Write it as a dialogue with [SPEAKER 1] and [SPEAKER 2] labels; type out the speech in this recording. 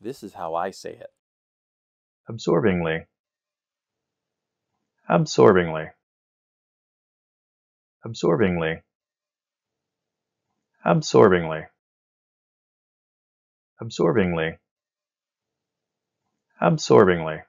[SPEAKER 1] This is how I say it
[SPEAKER 2] absorbingly. Absorbingly. Absorbingly. Absorbingly. Absorbingly. Absorbingly.